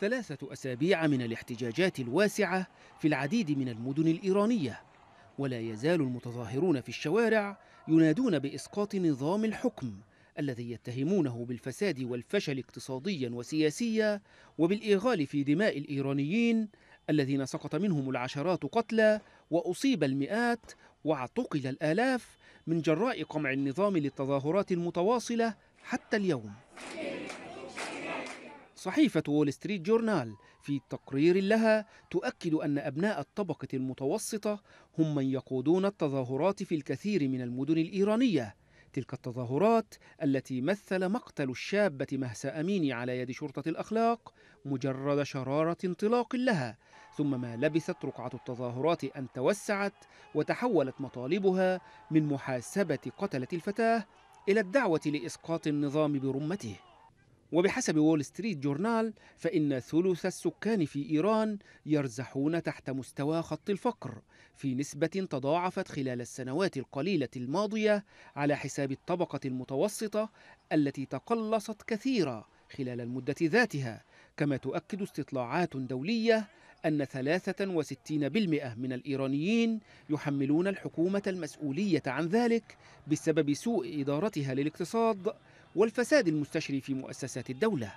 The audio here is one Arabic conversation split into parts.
ثلاثة أسابيع من الاحتجاجات الواسعة في العديد من المدن الإيرانية ولا يزال المتظاهرون في الشوارع ينادون بإسقاط نظام الحكم الذي يتهمونه بالفساد والفشل اقتصاديا وسياسيا وبالإغال في دماء الإيرانيين الذين سقط منهم العشرات قتلى وأصيب المئات واعتقل الآلاف من جراء قمع النظام للتظاهرات المتواصلة حتى اليوم صحيفة وول ستريت جورنال في تقرير لها تؤكد أن أبناء الطبقة المتوسطة هم من يقودون التظاهرات في الكثير من المدن الإيرانية تلك التظاهرات التي مثل مقتل الشابة مهسا أميني على يد شرطة الأخلاق مجرد شرارة انطلاق لها ثم ما لبثت رقعة التظاهرات أن توسعت وتحولت مطالبها من محاسبة قتلة الفتاة إلى الدعوة لإسقاط النظام برمته وبحسب وول ستريت جورنال فإن ثلث السكان في إيران يرزحون تحت مستوى خط الفقر في نسبة تضاعفت خلال السنوات القليلة الماضية على حساب الطبقة المتوسطة التي تقلصت كثيرا خلال المدة ذاتها كما تؤكد استطلاعات دولية أن 63% من الإيرانيين يحملون الحكومة المسؤولية عن ذلك بسبب سوء إدارتها للاقتصاد والفساد المستشري في مؤسسات الدولة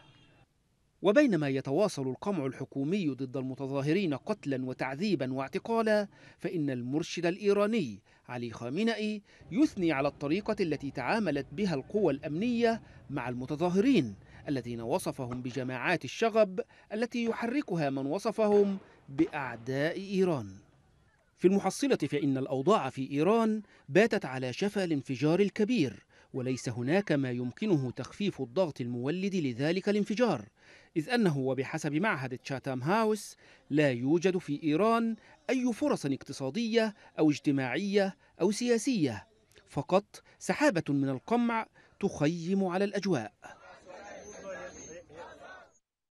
وبينما يتواصل القمع الحكومي ضد المتظاهرين قتلا وتعذيبا واعتقالا فإن المرشد الإيراني علي خامنئي يثني على الطريقة التي تعاملت بها القوى الأمنية مع المتظاهرين الذين وصفهم بجماعات الشغب التي يحركها من وصفهم بأعداء إيران في المحصلة فإن الأوضاع في إيران باتت على شفا الانفجار الكبير وليس هناك ما يمكنه تخفيف الضغط المولد لذلك الانفجار إذ أنه وبحسب معهد تشاتام هاوس لا يوجد في إيران أي فرص اقتصادية أو اجتماعية أو سياسية فقط سحابة من القمع تخيم على الأجواء